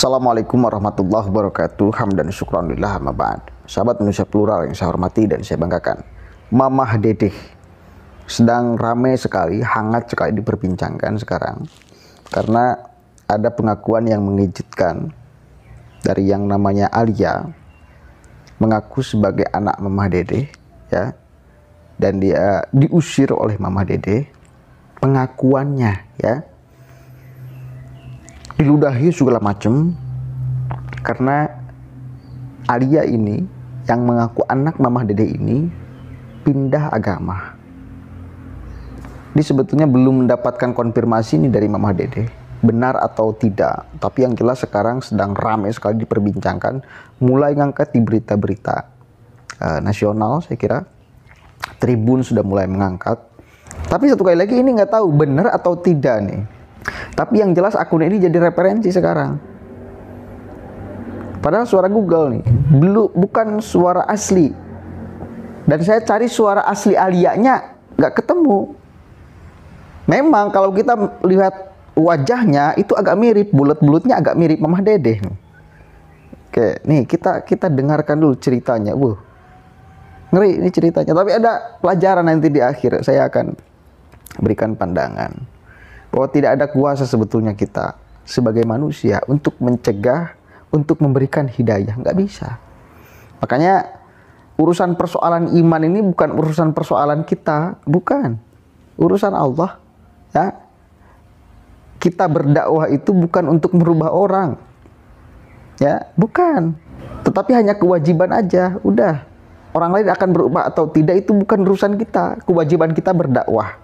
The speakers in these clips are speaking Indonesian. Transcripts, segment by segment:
Assalamualaikum warahmatullahi wabarakatuh. Hamdan syukranillah mabad. Sahabat manusia plural yang saya hormati dan saya banggakan. Mamah Dedeh sedang ramai sekali, hangat sekali diperbincangkan sekarang. Karena ada pengakuan yang mengejutkan dari yang namanya Alia mengaku sebagai anak Mamah Dedeh ya. Dan dia diusir oleh Mamah Dedeh pengakuannya ya diludahi segala macam karena Alia ini yang mengaku anak mamah dede ini pindah agama. Dia sebetulnya belum mendapatkan konfirmasi ini dari mamah dede benar atau tidak. Tapi yang jelas sekarang sedang ramai sekali diperbincangkan, mulai ngangkat di berita-berita e, nasional saya kira. Tribun sudah mulai mengangkat. Tapi satu kali lagi ini nggak tahu benar atau tidak nih tapi yang jelas akun ini jadi referensi sekarang. Padahal suara Google nih, belum bukan suara asli. Dan saya cari suara asli alianya nggak ketemu. Memang kalau kita lihat wajahnya itu agak mirip, bulat-bulatnya agak mirip Mamah Dedeh. Oke, nih kita kita dengarkan dulu ceritanya. Wuh, ngeri ini ceritanya. Tapi ada pelajaran nanti di akhir. Saya akan berikan pandangan bahwa tidak ada kuasa sebetulnya kita sebagai manusia untuk mencegah, untuk memberikan hidayah. Nggak bisa. Makanya urusan persoalan iman ini bukan urusan persoalan kita, bukan. Urusan Allah. Ya. Kita berdakwah itu bukan untuk merubah orang. Ya, bukan. Tetapi hanya kewajiban aja, udah. Orang lain akan berubah atau tidak itu bukan urusan kita. Kewajiban kita berdakwah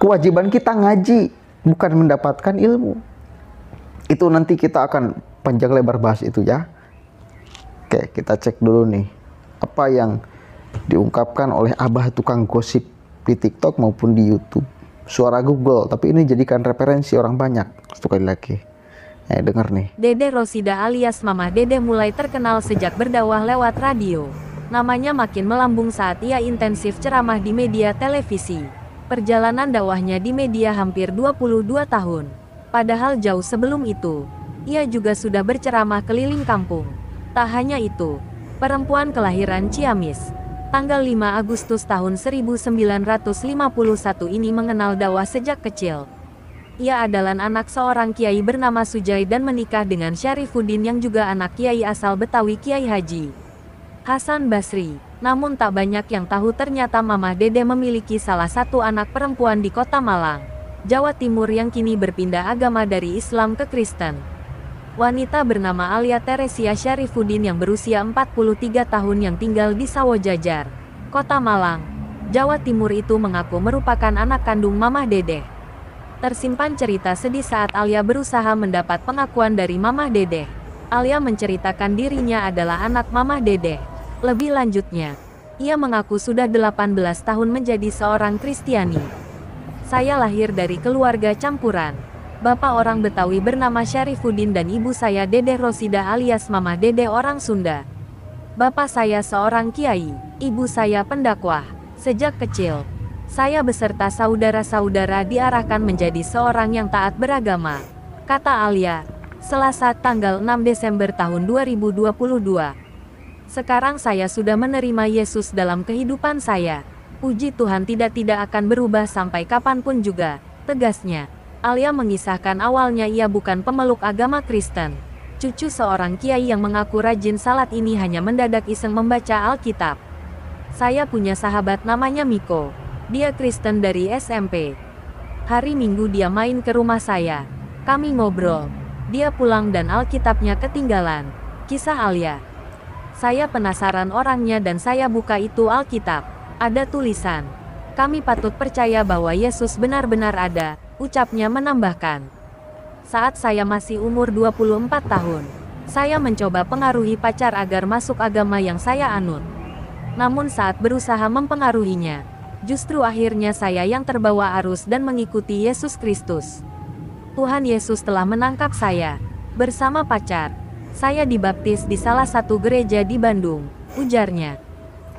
kewajiban kita ngaji, bukan mendapatkan ilmu. Itu nanti kita akan panjang lebar bahas itu ya. Oke, kita cek dulu nih. Apa yang diungkapkan oleh abah tukang gosip di TikTok maupun di YouTube. Suara Google, tapi ini jadikan referensi orang banyak. Satu lagi. Eh, dengar nih. Dede Rosida alias Mama Dede mulai terkenal sejak berdawah lewat radio. Namanya makin melambung saat ia intensif ceramah di media televisi. Perjalanan dakwahnya di media hampir 22 tahun. Padahal jauh sebelum itu, ia juga sudah berceramah keliling kampung. Tak hanya itu, perempuan kelahiran Ciamis, tanggal 5 Agustus tahun 1951 ini mengenal dakwah sejak kecil. Ia adalah anak seorang kiai bernama Sujai dan menikah dengan Syarifuddin yang juga anak kiai asal Betawi Kiai Haji. Hasan Basri namun tak banyak yang tahu ternyata Mama Dede memiliki salah satu anak perempuan di kota Malang, Jawa Timur yang kini berpindah agama dari Islam ke Kristen. Wanita bernama Alia Teresia Syarifuddin yang berusia 43 tahun yang tinggal di Sawojajar, Kota Malang, Jawa Timur itu mengaku merupakan anak kandung Mamah dede. Tersimpan cerita sedih saat Alia berusaha mendapat pengakuan dari Mamah dede. Alia menceritakan dirinya adalah anak Mamah dede. Lebih lanjutnya, ia mengaku sudah 18 tahun menjadi seorang Kristiani. Saya lahir dari keluarga campuran. Bapak orang Betawi bernama Syarifuddin dan ibu saya Dede Rosida alias Mama Dede orang Sunda. Bapak saya seorang kiai, ibu saya pendakwah. Sejak kecil, saya beserta saudara-saudara diarahkan menjadi seorang yang taat beragama. Kata Alia, Selasa tanggal 6 Desember tahun 2022. Sekarang saya sudah menerima Yesus dalam kehidupan saya. Puji Tuhan tidak-tidak akan berubah sampai kapanpun juga, tegasnya. Alia mengisahkan awalnya ia bukan pemeluk agama Kristen. Cucu seorang kiai yang mengaku rajin salat ini hanya mendadak iseng membaca Alkitab. Saya punya sahabat namanya Miko. Dia Kristen dari SMP. Hari Minggu dia main ke rumah saya. Kami ngobrol. Dia pulang dan Alkitabnya ketinggalan. Kisah Alia saya penasaran orangnya dan saya buka itu Alkitab. Ada tulisan. Kami patut percaya bahwa Yesus benar-benar ada, ucapnya menambahkan. Saat saya masih umur 24 tahun, saya mencoba pengaruhi pacar agar masuk agama yang saya anut. Namun saat berusaha mempengaruhinya, justru akhirnya saya yang terbawa arus dan mengikuti Yesus Kristus. Tuhan Yesus telah menangkap saya bersama pacar saya dibaptis di salah satu gereja di Bandung, ujarnya.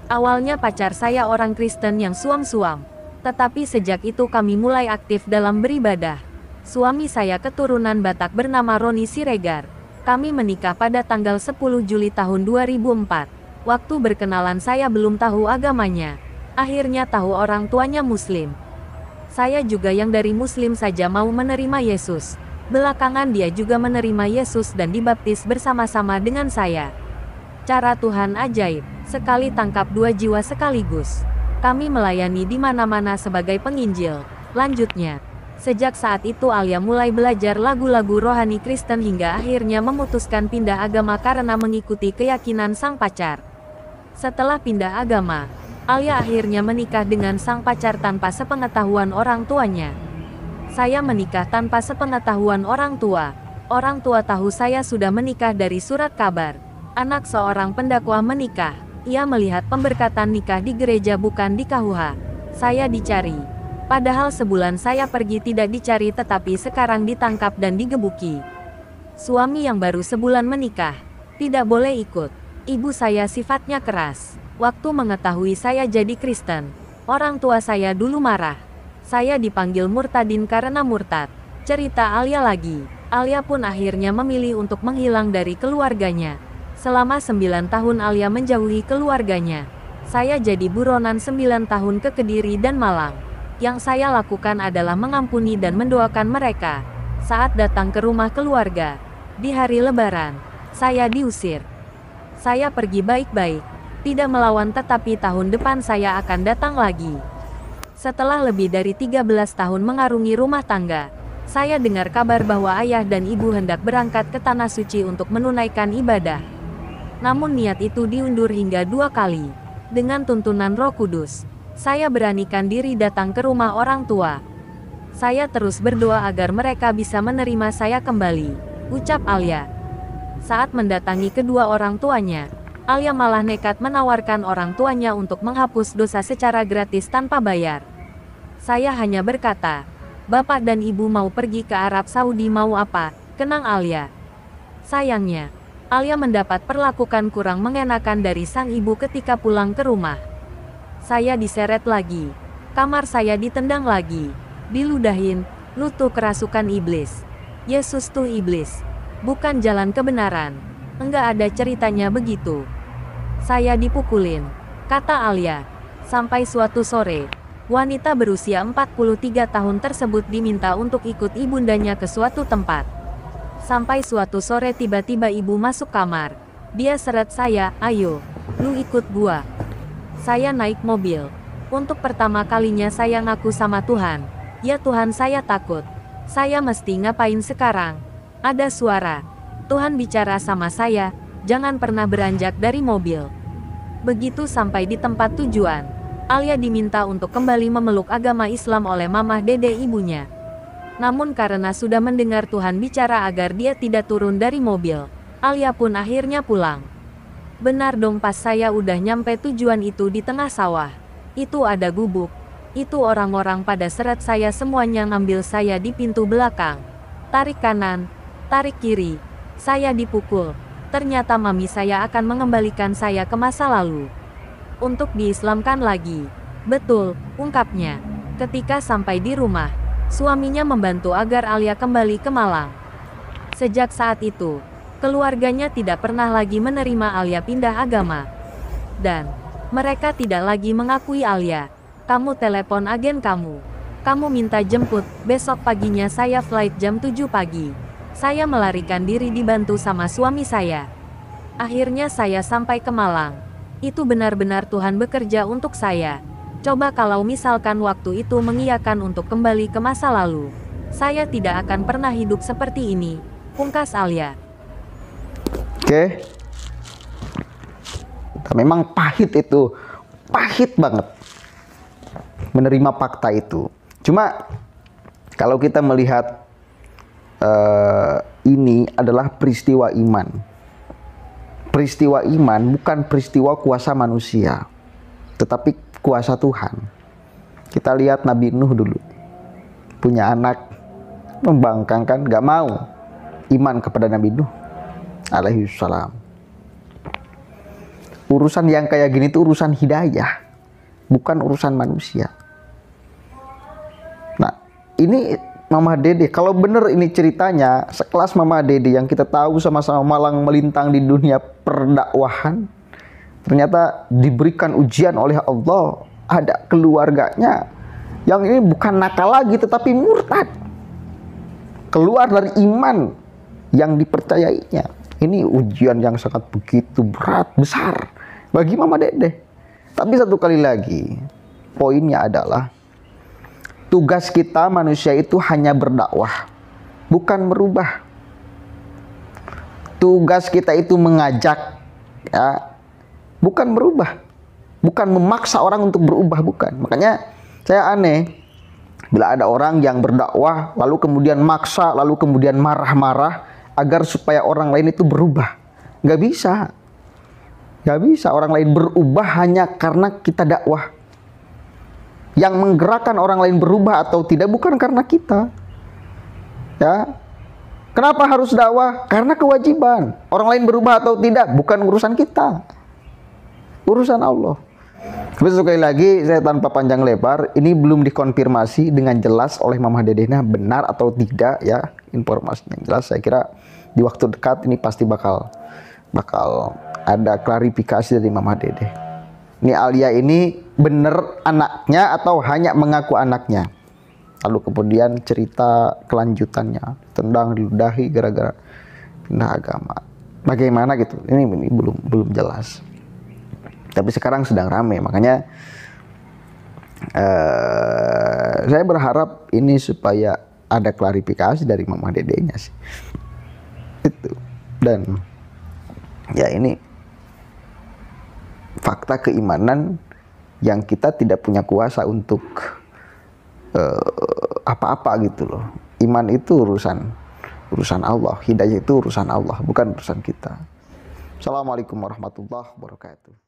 Awalnya pacar saya orang Kristen yang suam-suam. Tetapi sejak itu kami mulai aktif dalam beribadah. Suami saya keturunan Batak bernama Roni Siregar. Kami menikah pada tanggal 10 Juli tahun 2004. Waktu berkenalan saya belum tahu agamanya. Akhirnya tahu orang tuanya Muslim. Saya juga yang dari Muslim saja mau menerima Yesus Belakangan dia juga menerima Yesus dan dibaptis bersama-sama dengan saya. Cara Tuhan ajaib, sekali tangkap dua jiwa sekaligus. Kami melayani di mana-mana sebagai penginjil. Lanjutnya, sejak saat itu Alia mulai belajar lagu-lagu rohani Kristen hingga akhirnya memutuskan pindah agama karena mengikuti keyakinan sang pacar. Setelah pindah agama, Alia akhirnya menikah dengan sang pacar tanpa sepengetahuan orang tuanya. Saya menikah tanpa sepengetahuan orang tua. Orang tua tahu saya sudah menikah dari surat kabar. Anak seorang pendakwa menikah. Ia melihat pemberkatan nikah di gereja bukan di Kahuha. Saya dicari. Padahal sebulan saya pergi tidak dicari tetapi sekarang ditangkap dan digebuki. Suami yang baru sebulan menikah. Tidak boleh ikut. Ibu saya sifatnya keras. Waktu mengetahui saya jadi Kristen. Orang tua saya dulu marah saya dipanggil Murtadin karena murtad. Cerita Alia lagi. Alia pun akhirnya memilih untuk menghilang dari keluarganya. Selama sembilan tahun Alia menjauhi keluarganya. Saya jadi buronan sembilan tahun ke Kediri dan Malang. Yang saya lakukan adalah mengampuni dan mendoakan mereka. Saat datang ke rumah keluarga, di hari lebaran, saya diusir. Saya pergi baik-baik, tidak melawan tetapi tahun depan saya akan datang lagi. Setelah lebih dari 13 tahun mengarungi rumah tangga, saya dengar kabar bahwa ayah dan ibu hendak berangkat ke Tanah Suci untuk menunaikan ibadah. Namun niat itu diundur hingga dua kali. Dengan tuntunan roh kudus, saya beranikan diri datang ke rumah orang tua. Saya terus berdoa agar mereka bisa menerima saya kembali, ucap Alia. Saat mendatangi kedua orang tuanya, Alia malah nekat menawarkan orang tuanya untuk menghapus dosa secara gratis tanpa bayar. Saya hanya berkata, Bapak dan Ibu mau pergi ke Arab Saudi mau apa, kenang Alia. Sayangnya, Alia mendapat perlakukan kurang mengenakan dari sang ibu ketika pulang ke rumah. Saya diseret lagi, kamar saya ditendang lagi, diludahin, lutuh kerasukan iblis. Yesus tuh iblis, bukan jalan kebenaran. Enggak ada ceritanya begitu. Saya dipukulin, kata Alia. Sampai suatu sore, wanita berusia 43 tahun tersebut diminta untuk ikut ibundanya ke suatu tempat. Sampai suatu sore tiba-tiba ibu masuk kamar. Dia seret saya, ayo, lu ikut gua. Saya naik mobil. Untuk pertama kalinya saya ngaku sama Tuhan. Ya Tuhan saya takut. Saya mesti ngapain sekarang? Ada suara. Tuhan bicara sama saya, jangan pernah beranjak dari mobil. Begitu sampai di tempat tujuan, Alia diminta untuk kembali memeluk agama Islam oleh mamah dede ibunya. Namun karena sudah mendengar Tuhan bicara agar dia tidak turun dari mobil, Alia pun akhirnya pulang. Benar dong pas saya udah nyampe tujuan itu di tengah sawah. Itu ada gubuk. Itu orang-orang pada seret saya semuanya ngambil saya di pintu belakang. Tarik kanan, tarik kiri. Saya dipukul ternyata mami saya akan mengembalikan saya ke masa lalu. Untuk diislamkan lagi. Betul, ungkapnya. Ketika sampai di rumah, suaminya membantu agar Alia kembali ke Malang. Sejak saat itu, keluarganya tidak pernah lagi menerima Alia pindah agama. Dan, mereka tidak lagi mengakui Alia. Kamu telepon agen kamu. Kamu minta jemput, besok paginya saya flight jam 7 pagi. Saya melarikan diri dibantu sama suami saya. Akhirnya saya sampai ke Malang. Itu benar-benar Tuhan bekerja untuk saya. Coba kalau misalkan waktu itu mengiyakan untuk kembali ke masa lalu. Saya tidak akan pernah hidup seperti ini. Pungkas Alia. Oke. Okay. Memang pahit itu. Pahit banget. Menerima fakta itu. Cuma kalau kita melihat uh, ini adalah peristiwa iman. Peristiwa iman bukan peristiwa kuasa manusia, tetapi kuasa Tuhan. Kita lihat Nabi Nuh dulu. Punya anak membangkangkan, gak mau iman kepada Nabi Nuh alaihi salam. Urusan yang kayak gini itu urusan hidayah, bukan urusan manusia. Nah, ini Mama Dede. Kalau bener ini ceritanya, sekelas Mama Dede yang kita tahu sama-sama malang melintang di dunia perdakwahan, ternyata diberikan ujian oleh Allah. Ada keluarganya yang ini bukan nakal lagi tetapi murtad. Keluar dari iman yang dipercayainya. Ini ujian yang sangat begitu berat, besar bagi Mama Dede. Tapi satu kali lagi, poinnya adalah tugas kita manusia itu hanya berdakwah, bukan merubah. Tugas kita itu mengajak, ya, bukan merubah, bukan memaksa orang untuk berubah, bukan. Makanya saya aneh bila ada orang yang berdakwah lalu kemudian maksa, lalu kemudian marah-marah agar supaya orang lain itu berubah. Gak bisa, gak bisa orang lain berubah hanya karena kita dakwah yang menggerakkan orang lain berubah atau tidak bukan karena kita. Ya. Kenapa harus dakwah? Karena kewajiban. Orang lain berubah atau tidak bukan urusan kita. Urusan Allah. Tapi sekali lagi saya tanpa panjang lebar, ini belum dikonfirmasi dengan jelas oleh Mama Dedehna benar atau tidak ya informasinya jelas. Saya kira di waktu dekat ini pasti bakal bakal ada klarifikasi dari Mama Dedeh. Nih Alia ini bener anaknya atau hanya mengaku anaknya. Lalu kemudian cerita kelanjutannya tendang diludahi gara-gara pindah agama. Bagaimana gitu? Ini, ini belum belum jelas. Tapi sekarang sedang rame, makanya uh, saya berharap ini supaya ada klarifikasi dari mama dedenya sih. Itu dan ya ini fakta keimanan yang kita tidak punya kuasa untuk eh, apa-apa uh, gitu loh. Iman itu urusan urusan Allah, hidayah itu urusan Allah, bukan urusan kita. Assalamualaikum warahmatullahi wabarakatuh.